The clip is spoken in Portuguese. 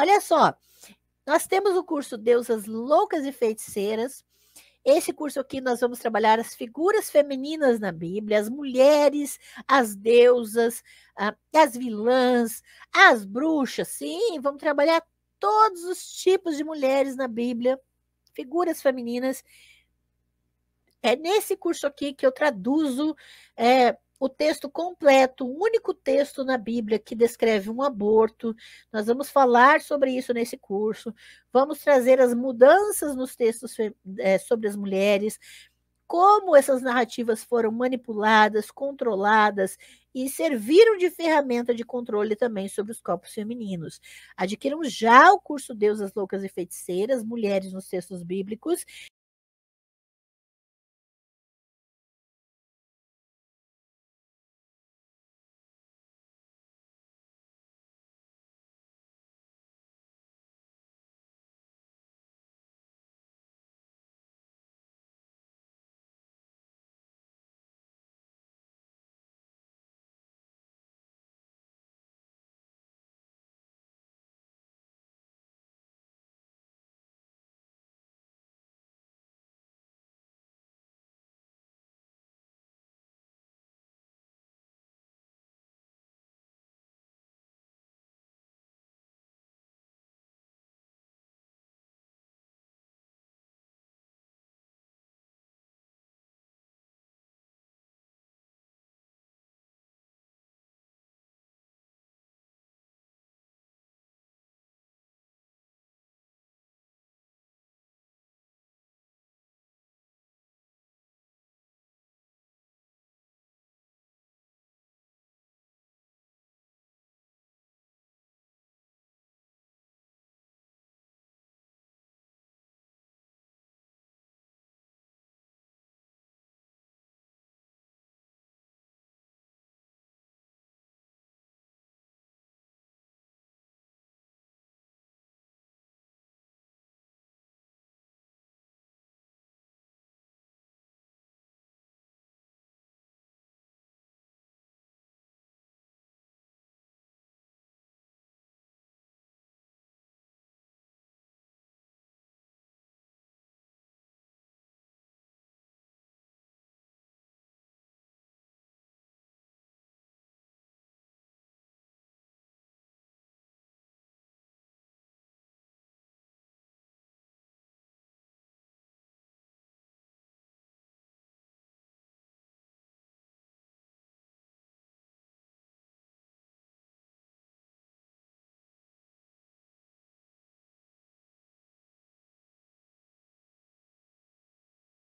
Olha só, nós temos o curso Deusas Loucas e Feiticeiras. Esse curso aqui nós vamos trabalhar as figuras femininas na Bíblia, as mulheres, as deusas, ah, as vilãs, as bruxas. Sim, vamos trabalhar todos os tipos de mulheres na Bíblia, figuras femininas. É nesse curso aqui que eu traduzo é, o texto completo, o único texto na Bíblia que descreve um aborto. Nós vamos falar sobre isso nesse curso. Vamos trazer as mudanças nos textos é, sobre as mulheres, como essas narrativas foram manipuladas, controladas e serviram de ferramenta de controle também sobre os corpos femininos. Adquiram já o curso Deusas Loucas e Feiticeiras, Mulheres nos Textos Bíblicos,